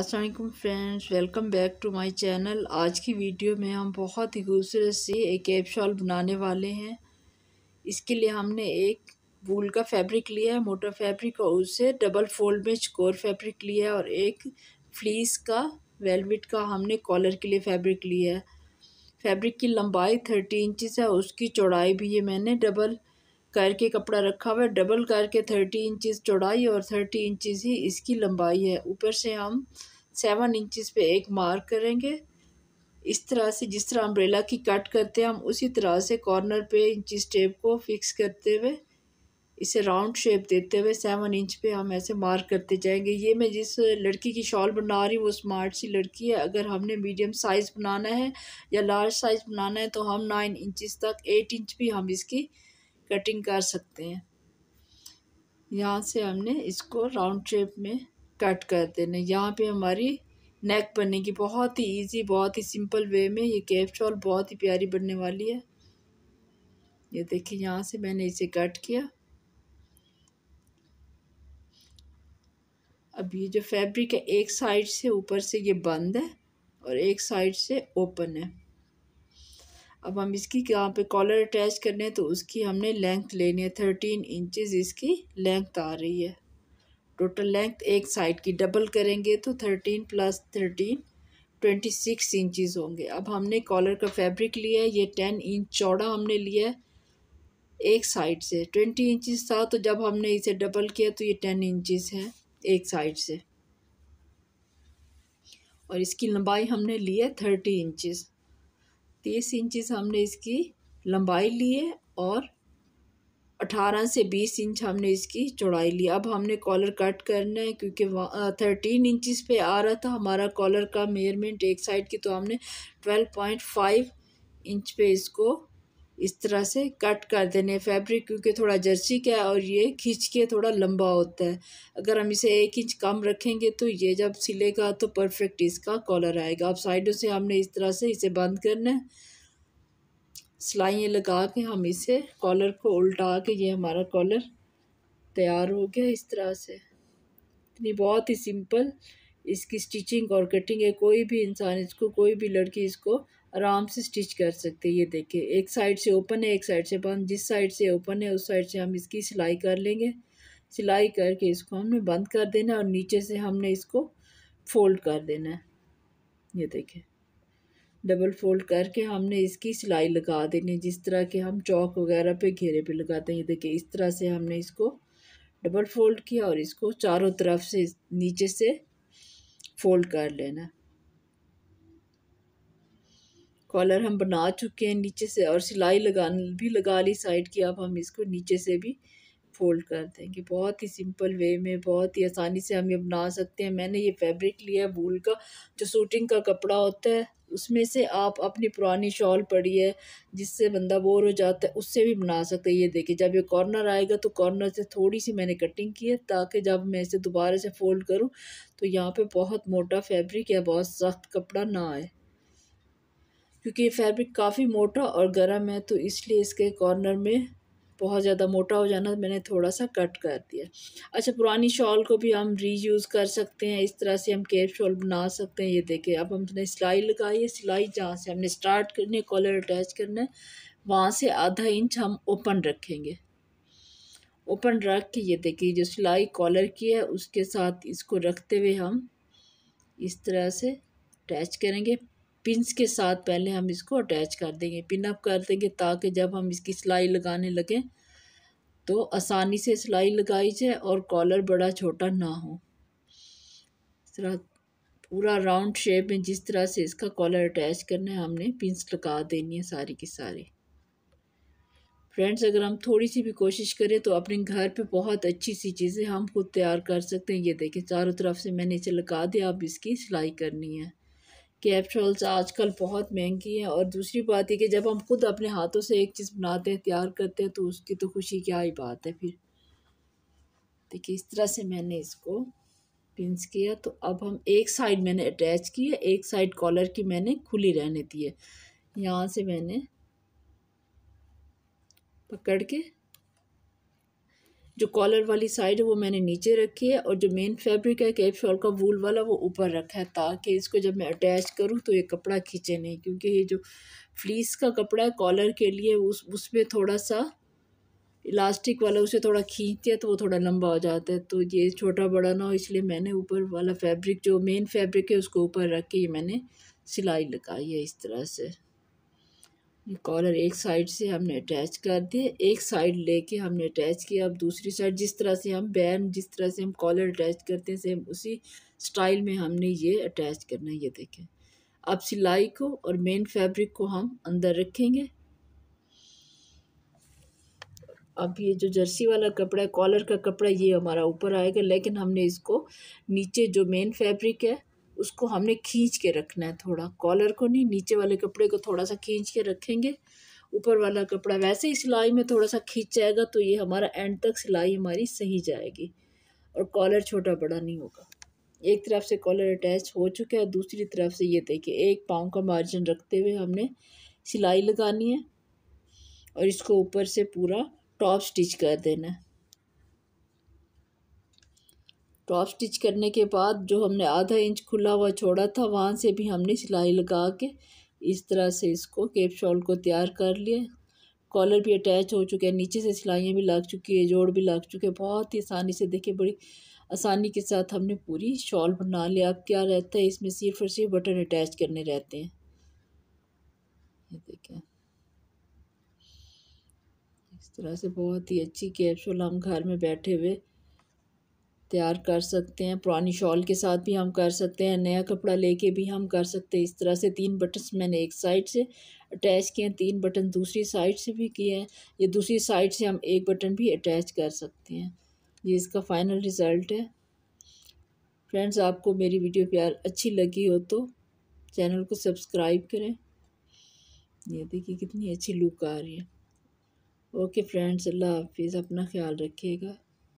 Aslam friends welcome back to my channel आज की video में हम बहुत ही खूबसूरत सी एक एप शॉल बनाने वाले हैं इसके लिए हमने एक वूल का फैब्रिक लिया है मोटा फैब्रिक और उसे डबल फोल्ड में स्कोर फैब्रिक लिया है और एक फ्लीस का वेलवेट का हमने कॉलर के लिए फैब्रिक लिया है फैब्रिक की लंबाई थर्टी इंचज़ है उसकी चौड़ाई भी ये मैंने डबल करके कपड़ा रखा हुआ है डबल करके थर्टी इंचज़ चौड़ाई और थर्टी इंचज़ ही इसकी लंबाई है ऊपर से हम सेवन इंचज़ पे एक मार्क करेंगे इस तरह से जिस तरह अम्ब्रेला की कट करते हैं हम उसी तरह से कॉर्नर पे इंचज़ टेप को फिक्स करते हुए इसे राउंड शेप देते हुए सेवन इंच पे हम ऐसे मार्क करते जाएंगे ये मैं जिस लड़की की शॉल बना रही हूँ वो स्मार्ट सी लड़की है अगर हमने मीडियम साइज़ बनाना है या लार्ज साइज़ बनाना है तो हम नाइन इंचज़ तक एट इंच भी हम इसकी कटिंग कर सकते हैं यहाँ से हमने इसको राउंड शेप में कट कर देना यहाँ पे हमारी नेक बनेगी बहुत ही इजी बहुत ही सिंपल वे में ये शॉल बहुत ही प्यारी बनने वाली है ये देखिए यहाँ से मैंने इसे कट किया अब ये जो फैब्रिक है एक साइड से ऊपर से ये बंद है और एक साइड से ओपन है अब हम इसकी यहाँ पे कॉलर अटैच करने हैं तो उसकी हमने लेंथ लेनी है थर्टीन इंचेस इसकी लेंथ आ रही है टोटल लेंथ एक साइड की डबल करेंगे तो thirteen plus thirteen twenty six inches होंगे अब हमने कॉलर का फैब्रिक लिया है ये टेन इंच चौड़ा हमने लिया है एक साइड से ट्वेंटी इंचज़ था तो जब हमने इसे डबल किया तो ये टेन इंचज़ है एक साइड से और इसकी लंबाई हमने ली है थर्टी इंचज़ तीस इंचज हमने इसकी लंबाई ली है और अठारह से बीस इंच हमने इसकी चौड़ाई ली अब हमने कॉलर कट करना है क्योंकि थर्टीन इंचज पे आ रहा था हमारा कॉलर का मेयरमेंट एक साइड की तो हमने ट्वेल्व पॉइंट फाइव इंच पे इसको इस तरह से कट कर देने फैब्रिक क्योंकि थोड़ा जर्सी का है और ये खींच के थोड़ा लंबा होता है अगर हम इसे एक इंच कम रखेंगे तो ये जब सिलेगा तो परफेक्ट इसका कॉलर आएगा अब साइडों से हमने इस तरह से इसे बंद करना है सिलाइयाँ लगा के हम इसे कॉलर को उल्टा के ये हमारा कॉलर तैयार हो गया इस तरह से इतनी बहुत ही सिंपल इसकी स्टिचिंग और कटिंग है कोई भी इंसान इसको कोई भी लड़की इसको आराम से स्टिच कर सकते हैं ये देखिए एक साइड से ओपन है एक साइड से बंद जिस साइड से ओपन है उस साइड से हम इसकी सिलाई कर लेंगे सिलाई करके इसको हमने बंद कर देना और नीचे से हमने इसको फोल्ड कर देना है ये देखिए डबल फोल्ड करके हमने इसकी सिलाई लगा देनी जिस तरह के हम चौक वगैरह पे घेरे पे लगाते हैं ये देखिए इस तरह से हमने इसको डबल फोल्ड किया और इसको चारों तरफ से नीचे से फोल्ड कर लेना कॉलर हम बना चुके हैं नीचे से और सिलाई लगा भी लगा ली साइड की अब हम इसको नीचे से भी फोल्ड कर देंगे बहुत ही सिंपल वे में बहुत ही आसानी से हम ये बना सकते हैं मैंने ये फैब्रिक लिया है वूल का जो सूटिंग का कपड़ा होता है उसमें से आप अपनी पुरानी शॉल पड़ी है जिससे बंदा बोर हो जाता है उससे भी बना सकते हैं ये देखिए जब ये कॉर्नर आएगा तो कॉर्नर से थोड़ी सी मैंने कटिंग की है ताकि जब मैं इसे दोबारा से फ़ोल्ड करूँ तो यहाँ पर बहुत मोटा फैब्रिक या बहुत सख्त कपड़ा ना आए क्योंकि ये फैब्रिक काफ़ी मोटा और गर्म है तो इसलिए इसके कॉर्नर में बहुत ज़्यादा मोटा हो जाना मैंने थोड़ा सा कट कर दिया अच्छा पुरानी शॉल को भी हम रीयूज़ कर सकते हैं इस तरह से हम केप शॉल बना सकते हैं ये देखें अब हमने सिलाई लगाई है सिलाई जहाँ से हमने स्टार्ट करनी है कॉलर अटैच करना है वहाँ से आधा इंच हम ओपन रखेंगे ओपन रख के ये देखिए जो सिलाई कॉलर की है उसके साथ इसको रखते हुए हम इस तरह से अटैच करेंगे पिंस के साथ पहले हम इसको अटैच कर देंगे पिन अप कर देंगे ताकि जब हम इसकी सिलाई लगाने लगें तो आसानी से सिलाई लगाई जाए और कॉलर बड़ा छोटा ना हो इस तरह पूरा राउंड शेप में जिस तरह से इसका कॉलर अटैच करना है हमने पिंस लगा देनी है सारी की सारी फ्रेंड्स अगर हम थोड़ी सी भी कोशिश करें तो अपने घर पे बहुत अच्छी सी चीज़ें हम खुद तैयार कर सकते हैं ये देखें चारों तरफ से मैंने इसे लगा दिया अब इसकी सिलाई करनी है कैप्सूल्स आजकल बहुत महंगी हैं और दूसरी बात यह कि जब हम खुद अपने हाथों से एक चीज़ बनाते हैं तैयार करते हैं तो उसकी तो खुशी क्या ही बात है फिर देखिए इस तरह से मैंने इसको पिंस किया तो अब हम एक साइड मैंने अटैच की है एक साइड कॉलर की मैंने खुली रहने दी है यहाँ से मैंने पकड़ के जो कॉलर वाली साइड है वो मैंने नीचे रखी है और जो मेन फैब्रिक है कैप शॉल का वूल वाला वो ऊपर रखा है ताकि इसको जब मैं अटैच करूँ तो ये कपड़ा खींचे नहीं क्योंकि ये जो फ्लीस का कपड़ा है कॉलर के लिए उस उसमें थोड़ा सा इलास्टिक वाला उसे थोड़ा खींचती है तो वो थोड़ा लंबा हो जाता है तो ये छोटा बड़ा ना हो इसलिए मैंने ऊपर वाला फैब्रिक जो मेन फैब्रिक है उसको ऊपर रख के ये मैंने सिलाई लगाई है इस तरह से ये कॉलर एक साइड से हमने अटैच कर दिए एक साइड लेके हमने अटैच किया अब दूसरी साइड जिस तरह से हम बैन जिस तरह से हम कॉलर अटैच करते हैं सेम उसी स्टाइल में हमने ये अटैच करना है ये देखें अब सिलाई को और मेन फैब्रिक को हम अंदर रखेंगे अब ये जो जर्सी वाला कपड़ा है कॉलर का कपड़ा ये हमारा ऊपर आएगा लेकिन हमने इसको नीचे जो मेन फैब्रिक है उसको हमने खींच के रखना है थोड़ा कॉलर को नहीं नीचे वाले कपड़े को थोड़ा सा खींच के रखेंगे ऊपर वाला कपड़ा वैसे ही सिलाई में थोड़ा सा खींच जाएगा तो ये हमारा एंड तक सिलाई हमारी सही जाएगी और कॉलर छोटा बड़ा नहीं होगा एक तरफ से कॉलर अटैच हो चुका है दूसरी तरफ से ये देखिए एक पाँव का मार्जिन रखते हुए हमने सिलाई लगानी है और इसको ऊपर से पूरा टॉप स्टिच कर देना है टॉप स्टिच करने के बाद जो हमने आधा इंच खुला हुआ छोड़ा था वहाँ से भी हमने सिलाई लगा के इस तरह से इसको केप शॉल को तैयार कर लिया कॉलर भी अटैच हो चुके हैं नीचे से सिलाइयाँ भी लग चुकी है जोड़ भी लग चुके हैं बहुत ही आसानी से देखिए बड़ी आसानी के साथ हमने पूरी शॉल बना लिया अब क्या रहता है इसमें सिर्फ और सिर्फ बटन अटैच करने रहते हैं ये देखें इस तरह से बहुत ही अच्छी कैप्सूल हम घर में बैठे हुए तैयार कर सकते हैं पुरानी शॉल के साथ भी हम कर सकते हैं नया कपड़ा लेके भी हम कर सकते हैं इस तरह से तीन बटन्स मैंने एक साइड से अटैच किए हैं तीन बटन दूसरी साइड से भी किए हैं या दूसरी साइड से हम एक बटन भी अटैच कर सकते हैं ये इसका फ़ाइनल रिज़ल्ट है फ्रेंड्स आपको मेरी वीडियो प्यार अच्छी लगी हो तो चैनल को सब्सक्राइब करें ये देखिए कितनी अच्छी लुक आ रही है ओके फ्रेंड्स अल्लाह हाफिज़ अपना ख्याल रखिएगा